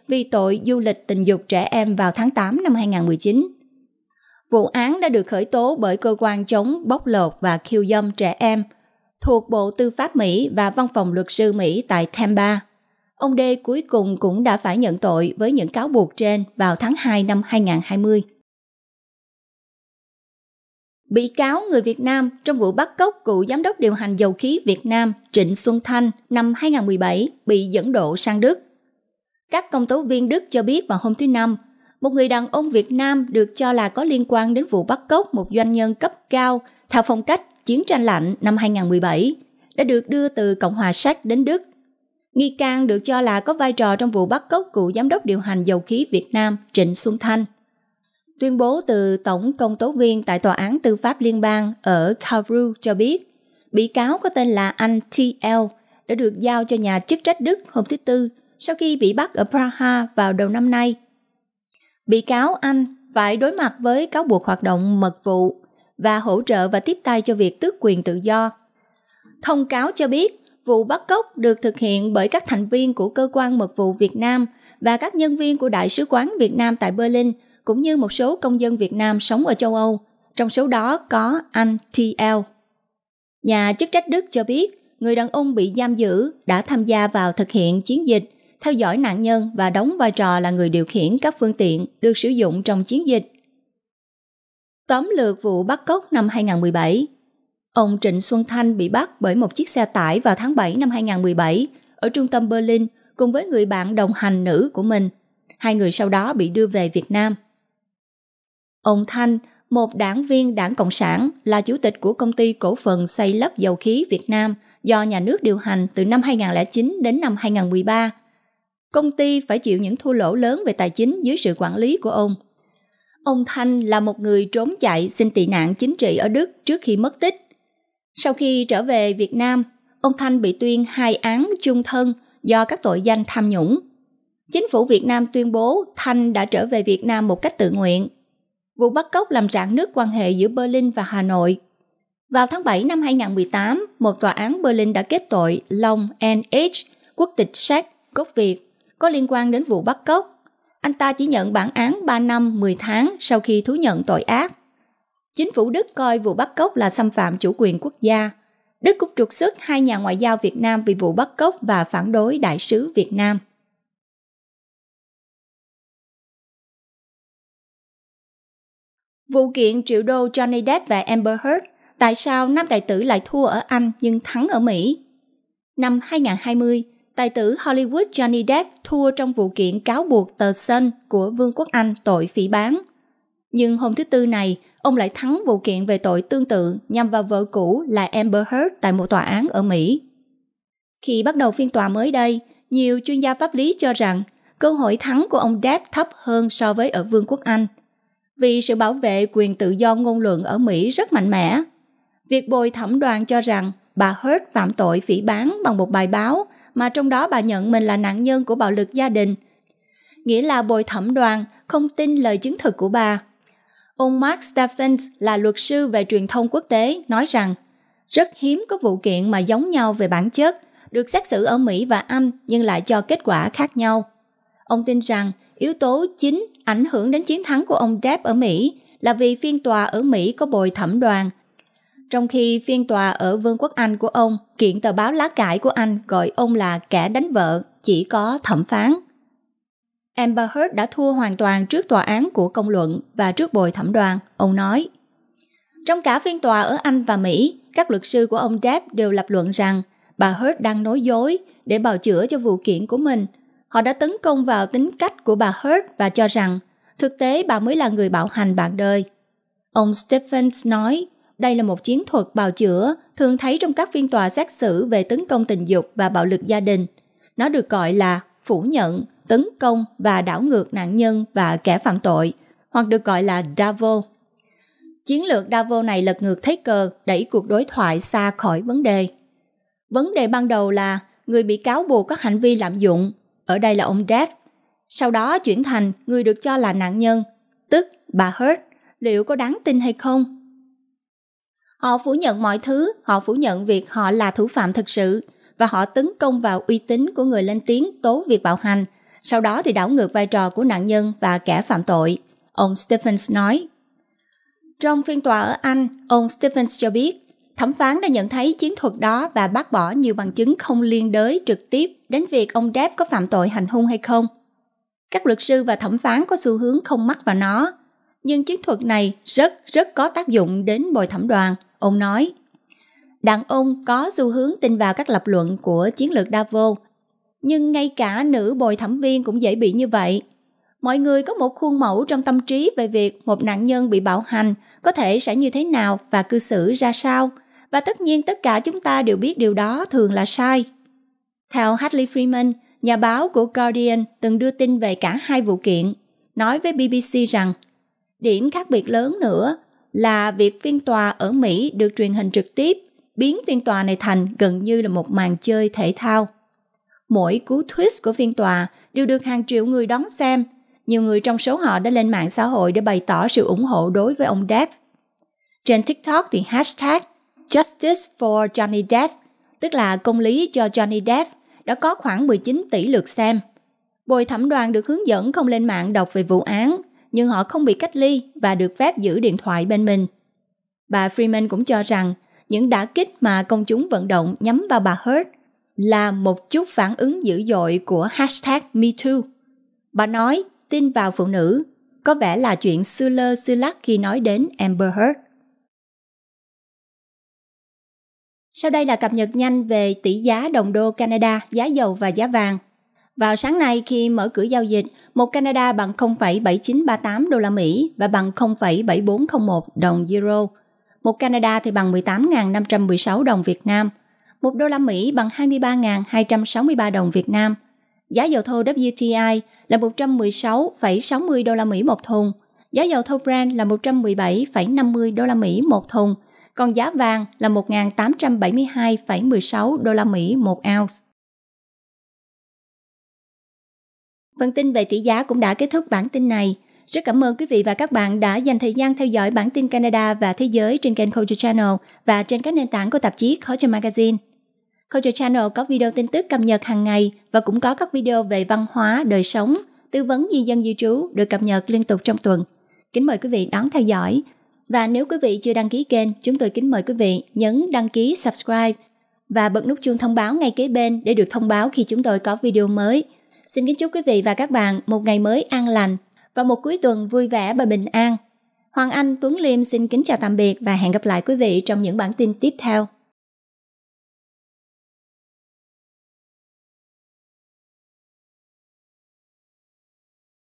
vì tội du lịch tình dục trẻ em vào tháng 8 năm 2019. Vụ án đã được khởi tố bởi cơ quan chống bóc lột và khiêu dâm trẻ em – thuộc Bộ Tư pháp Mỹ và Văn phòng Luật sư Mỹ tại Tampa. Ông D cuối cùng cũng đã phải nhận tội với những cáo buộc trên vào tháng 2 năm 2020. Bị cáo người Việt Nam trong vụ bắt cóc cựu giám đốc điều hành dầu khí Việt Nam Trịnh Xuân Thanh năm 2017 bị dẫn độ sang Đức. Các công tố viên Đức cho biết vào hôm thứ Năm, một người đàn ông Việt Nam được cho là có liên quan đến vụ bắt cóc một doanh nhân cấp cao theo phong cách chiến tranh lạnh năm 2017 đã được đưa từ Cộng hòa Séc đến Đức. Nghi can được cho là có vai trò trong vụ bắt cóc cựu giám đốc điều hành dầu khí Việt Nam Trịnh Xuân Thanh. Tuyên bố từ Tổng công tố viên tại Tòa án Tư pháp Liên bang ở Kowloon cho biết, bị cáo có tên là anh T.L. đã được giao cho nhà chức trách Đức hôm thứ Tư sau khi bị bắt ở Praha vào đầu năm nay. Bị cáo anh phải đối mặt với cáo buộc hoạt động mật vụ và hỗ trợ và tiếp tay cho việc tước quyền tự do. Thông cáo cho biết, vụ bắt cóc được thực hiện bởi các thành viên của cơ quan mật vụ Việt Nam và các nhân viên của Đại sứ quán Việt Nam tại Berlin cũng như một số công dân Việt Nam sống ở châu Âu, trong số đó có anh TL. Nhà chức trách Đức cho biết, người đàn ông bị giam giữ đã tham gia vào thực hiện chiến dịch, theo dõi nạn nhân và đóng vai trò là người điều khiển các phương tiện được sử dụng trong chiến dịch – tóm lược vụ bắt cóc năm 2017. Ông Trịnh Xuân Thanh bị bắt bởi một chiếc xe tải vào tháng 7 năm 2017 ở trung tâm Berlin cùng với người bạn đồng hành nữ của mình. Hai người sau đó bị đưa về Việt Nam. Ông Thanh, một đảng viên đảng Cộng sản, là chủ tịch của công ty cổ phần xây lấp dầu khí Việt Nam do nhà nước điều hành từ năm 2009 đến năm 2013. Công ty phải chịu những thua lỗ lớn về tài chính dưới sự quản lý của ông – Ông Thanh là một người trốn chạy xin tị nạn chính trị ở Đức trước khi mất tích. Sau khi trở về Việt Nam, ông Thanh bị tuyên hai án chung thân do các tội danh tham nhũng. Chính phủ Việt Nam tuyên bố Thanh đã trở về Việt Nam một cách tự nguyện. Vụ bắt cóc làm rạn nứt quan hệ giữa Berlin và Hà Nội. Vào tháng 7 năm 2018, một tòa án Berlin đã kết tội Long N.H., quốc tịch Séc, gốc Việt, có liên quan đến vụ bắt cóc anh ta chỉ nhận bản án 3 năm 10 tháng sau khi thú nhận tội ác. Chính phủ Đức coi vụ bắt cóc là xâm phạm chủ quyền quốc gia. Đức cũng trục xuất hai nhà ngoại giao Việt Nam vì vụ bắt cóc và phản đối đại sứ Việt Nam. Vụ kiện triệu đô Johnny Depp và Amber Heard, tại sao nam tài tử lại thua ở Anh nhưng thắng ở Mỹ? Năm 2020, tài tử Hollywood Johnny Depp thua trong vụ kiện cáo buộc tờ Sun của Vương quốc Anh tội phỉ bán. Nhưng hôm thứ Tư này, ông lại thắng vụ kiện về tội tương tự nhằm vào vợ cũ là Amber Heard tại một tòa án ở Mỹ. Khi bắt đầu phiên tòa mới đây, nhiều chuyên gia pháp lý cho rằng cơ hội thắng của ông Depp thấp hơn so với ở Vương quốc Anh. Vì sự bảo vệ quyền tự do ngôn luận ở Mỹ rất mạnh mẽ, việc bồi thẩm đoàn cho rằng bà Heard phạm tội phỉ bán bằng một bài báo mà trong đó bà nhận mình là nạn nhân của bạo lực gia đình. Nghĩa là bồi thẩm đoàn không tin lời chứng thực của bà. Ông Mark Stephens là luật sư về truyền thông quốc tế nói rằng rất hiếm có vụ kiện mà giống nhau về bản chất, được xét xử ở Mỹ và Anh nhưng lại cho kết quả khác nhau. Ông tin rằng yếu tố chính ảnh hưởng đến chiến thắng của ông Depp ở Mỹ là vì phiên tòa ở Mỹ có bồi thẩm đoàn trong khi phiên tòa ở Vương quốc Anh của ông kiện tờ báo lá cải của Anh gọi ông là kẻ đánh vợ, chỉ có thẩm phán. Amber Heard đã thua hoàn toàn trước tòa án của công luận và trước bồi thẩm đoàn, ông nói. Trong cả phiên tòa ở Anh và Mỹ, các luật sư của ông Depp đều lập luận rằng bà Heard đang nói dối để bào chữa cho vụ kiện của mình. Họ đã tấn công vào tính cách của bà Heard và cho rằng thực tế bà mới là người bạo hành bạn đời. Ông Stephens nói đây là một chiến thuật bào chữa thường thấy trong các phiên tòa xét xử về tấn công tình dục và bạo lực gia đình. Nó được gọi là phủ nhận, tấn công và đảo ngược nạn nhân và kẻ phạm tội, hoặc được gọi là Davo. Chiến lược Davo này lật ngược thế cờ, đẩy cuộc đối thoại xa khỏi vấn đề. Vấn đề ban đầu là người bị cáo buộc có hành vi lạm dụng, ở đây là ông Dev. Sau đó chuyển thành người được cho là nạn nhân, tức bà Hurt, liệu có đáng tin hay không? Họ phủ nhận mọi thứ, họ phủ nhận việc họ là thủ phạm thực sự và họ tấn công vào uy tín của người lên tiếng tố việc bạo hành, sau đó thì đảo ngược vai trò của nạn nhân và kẻ phạm tội. Ông Stephens nói. Trong phiên tòa ở Anh, ông Stephens cho biết thẩm phán đã nhận thấy chiến thuật đó và bác bỏ nhiều bằng chứng không liên đới trực tiếp đến việc ông Depp có phạm tội hành hung hay không. Các luật sư và thẩm phán có xu hướng không mắc vào nó, nhưng chiến thuật này rất rất có tác dụng đến bồi thẩm đoàn – Ông nói, đàn ông có xu hướng tin vào các lập luận của chiến lược Davos, nhưng ngay cả nữ bồi thẩm viên cũng dễ bị như vậy. Mọi người có một khuôn mẫu trong tâm trí về việc một nạn nhân bị bạo hành có thể sẽ như thế nào và cư xử ra sao, và tất nhiên tất cả chúng ta đều biết điều đó thường là sai. Theo Hartley Freeman, nhà báo của Guardian từng đưa tin về cả hai vụ kiện, nói với BBC rằng điểm khác biệt lớn nữa là việc phiên tòa ở Mỹ được truyền hình trực tiếp, biến phiên tòa này thành gần như là một màn chơi thể thao. Mỗi cú twist của phiên tòa đều được hàng triệu người đón xem. Nhiều người trong số họ đã lên mạng xã hội để bày tỏ sự ủng hộ đối với ông Depp. Trên TikTok thì hashtag Justice for Johnny Depp, tức là công lý cho Johnny Depp, đã có khoảng 19 tỷ lượt xem. Bồi thẩm đoàn được hướng dẫn không lên mạng đọc về vụ án nhưng họ không bị cách ly và được phép giữ điện thoại bên mình. Bà Freeman cũng cho rằng những đả kích mà công chúng vận động nhắm vào bà Heard là một chút phản ứng dữ dội của hashtag MeToo. Bà nói tin vào phụ nữ có vẻ là chuyện sư lơ sư lắc khi nói đến Amber Heard. Sau đây là cập nhật nhanh về tỷ giá đồng đô Canada, giá dầu và giá vàng. Vào sáng nay khi mở cửa giao dịch, một Canada bằng 0,7938 đô la Mỹ và bằng 0,7401 đồng euro. Một Canada thì bằng 18.516 đồng Việt Nam. Một đô la Mỹ bằng 23.263 đồng Việt Nam. Giá dầu thô WTI là 116,60 đô la Mỹ một thùng. Giá dầu thô Brent là 117,50 đô la Mỹ một thùng, còn giá vàng là 1.872,16 đô la Mỹ một ounce. Phần tin về tỷ giá cũng đã kết thúc bản tin này. Rất cảm ơn quý vị và các bạn đã dành thời gian theo dõi bản tin Canada và thế giới trên kênh Culture Channel và trên các nền tảng của tạp chí Culture Magazine. Culture Channel có video tin tức cập nhật hàng ngày và cũng có các video về văn hóa, đời sống, tư vấn di dân di trú được cập nhật liên tục trong tuần. Kính mời quý vị đón theo dõi. Và nếu quý vị chưa đăng ký kênh, chúng tôi kính mời quý vị nhấn đăng ký subscribe và bật nút chuông thông báo ngay kế bên để được thông báo khi chúng tôi có video mới – Xin kính chúc quý vị và các bạn một ngày mới an lành và một cuối tuần vui vẻ và bình an. Hoàng Anh, Tuấn Liêm xin kính chào tạm biệt và hẹn gặp lại quý vị trong những bản tin tiếp theo.